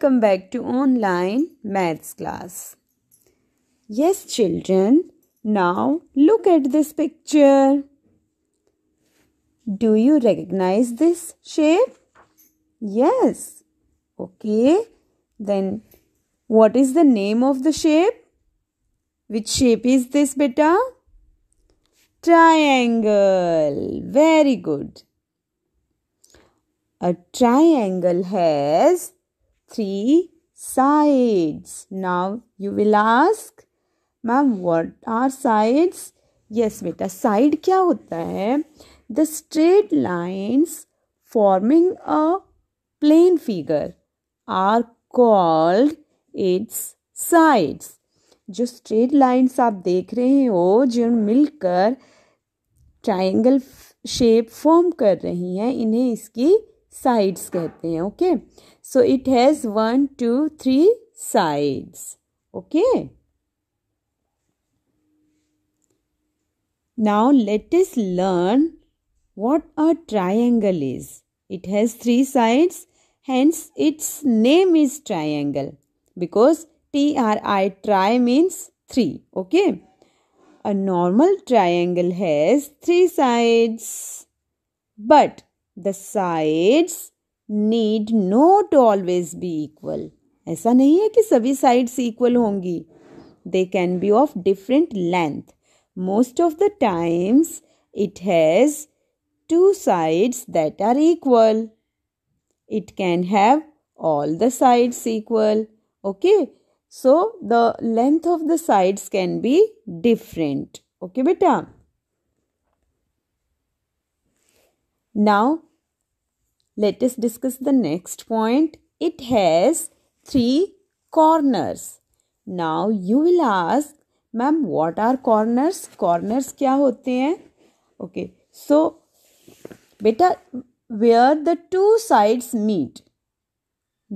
Welcome back to online maths class. Yes, children, now look at this picture. Do you recognize this shape? Yes. Okay, then what is the name of the shape? Which shape is this, beta? Triangle. Very good. A triangle has three sides. Now you will ask, ma'am, what are sides? Yes, beta. side kya hota hai? The straight lines forming a plane figure are called its sides. जो straight lines आप देख रहे हो जो मिलकर triangle shape form कर रही हैं इन्हें इसकी Sides, कहते हैं okay so it has one two three sides okay now let what a triangle is it has three sides hence its name is triangle because t r i tri means three okay a normal triangle has three sides but the sides need not always be equal. ऐसा नहीं है कि सभी sides equal होंगी they can be of different length most of the times it has two sides that are equal. It can have all the sides equal. Okay. So, the length of the sides can be different. Okay, बेटा. Now, Let us discuss the next point. It has three corners. Now you will ask, ma'am what are corners? Corners क्या होते हैं Okay, so बेटा where the two sides meet,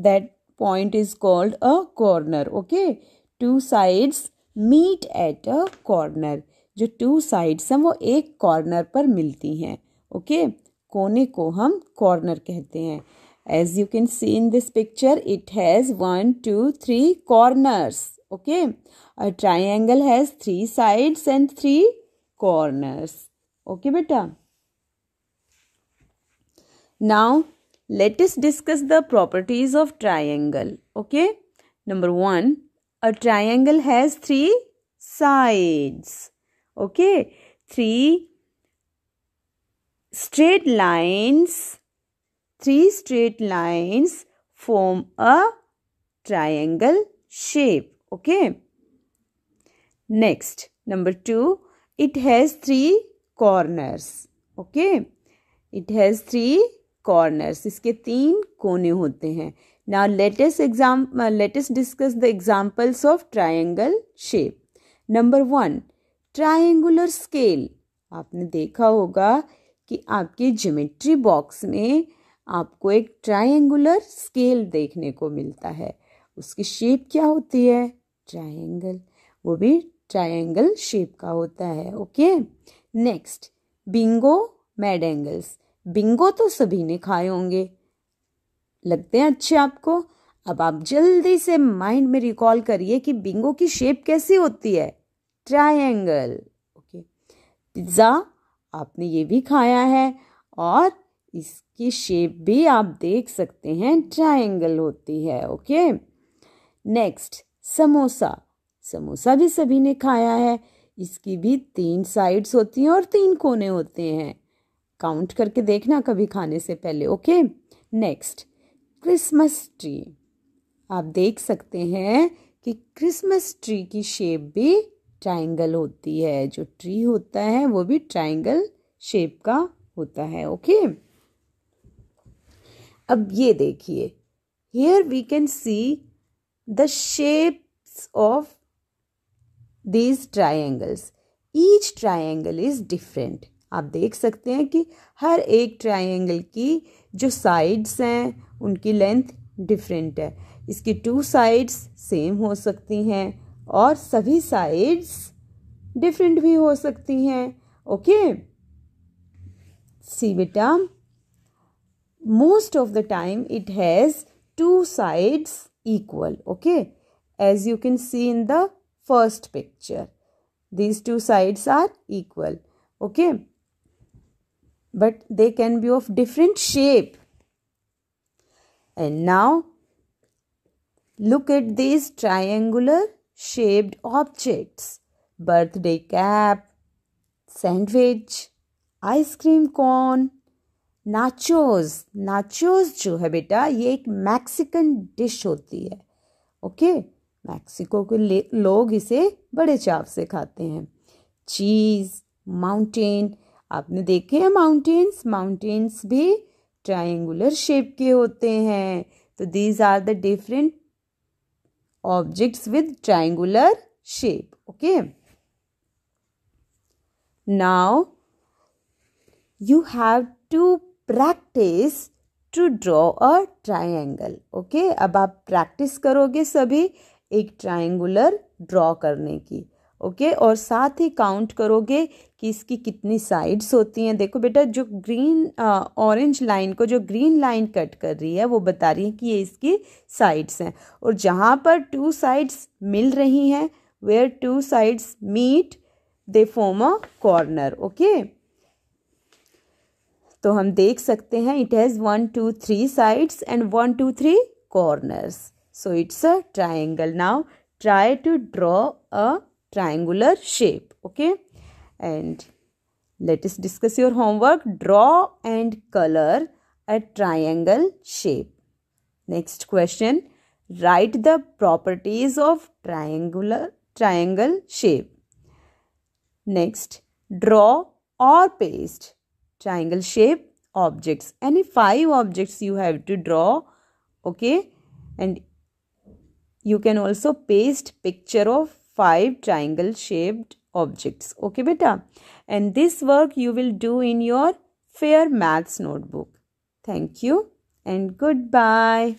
that point is called a corner. Okay, two sides meet at a corner. जो two sides हैं वो एक corner पर मिलती हैं Okay. कोने को हम कॉर्नर कहते हैं as you can see in this picture it has one two three corners okay a triangle has three sides and three corners okay बेटा now let's discuss the properties of triangle okay number one a triangle has three sides okay three straight lines three straight lines form a triangle shape okay next number 2 it has three corners okay it has three corners इसके तीन कोने होते हैं now let us exam uh, let us discuss the examples of triangle shape number 1 triangular scale आपने देखा होगा कि आपके ज्योमेट्री बॉक्स में आपको एक ट्रायंगुलर स्केल देखने को मिलता है उसकी शेप क्या होती है ट्रायंगल वो भी ट्रायंगल शेप का होता है okay next bingo made angles bingo तो सभी ने खाए होंगे लगते हैं अच्छे आपको अब आप जल्दी से माइंड में रिकॉल करिए कि बिंगो की शेप कैसी होती है ट्रायंगल ओके पिज्ज़ा आपने ये भी खाया है और इसकी शेप भी आप देख सकते हैं ट्रायंगल होती है ओके नेक्स्ट समोसा समोसा भी सभी ने खाया है इसकी भी तीन साइड्स होती हैं और तीन कोने होते हैं काउंट करके देखना कभी खाने से पहले ओके नेक्स्ट क्रिसमस ट्री आप देख सकते हैं कि क्रिसमस ट्री की शेप भी ट्राइंगल होती है जो ट्री होता है वो भी ट्राइंगल शेप का होता है ओके अब ये देखिए here we can see the shapes of these triangles each triangle is different आप देख सकते हैं कि हर एक ट्राइंगल की जो साइड्स हैं उनकी लेंथ डिफरेंट है इसकी टू साइड्स सेम हो सकती हैं और सभी साइड्स डिफरेंट भी हो सकती हैं ओके सी बेटा most of the time it has two sides equal okay as you can see in the first picture these two sides are equal okay but they can be of different shape and now look at this triangular shaped objects, birthday cap, sandwich ice cream cone nachos nachos जो है बेटा ये एक Mexican dish होती है okay Mexico के लोग इसे बड़े चाव से खाते हैं चीज़ माउंटेन आपने देखे हैं माउंटेन्स माउंटेन्स भी ट्रायंगुलर शेप के होते हैं तो these are the different objects with triangular shape. Okay. Now, you have to practice to draw a triangle okay अब आप प्रैक्टिस करोगे सभी एक ट्राइंगुलर ड्रॉ करने की ओके okay? और साथ ही काउंट करोगे कि इसकी कितनी साइड्स होती हैं देखो बेटा जो ग्रीन ऑरेंज लाइन को जो ग्रीन लाइन कट कर रही है वो बता रही है कि ये इसकी साइड्स हैं और जहाँ पर टू साइड्स मिल रही हैं where two sides meet they form a corner okay तो हम देख सकते हैं it has one two three sides and one two three corners so it's a triangle now try to draw a triangular shape okay and let us discuss your homework draw and color a triangle shape next question write the properties of triangular triangle shape next draw or paste triangle shape objects any five objects you have to draw okay and you can also paste picture of five triangle shaped objects okay beta and this work you will do in your fair maths notebook thank you and goodbye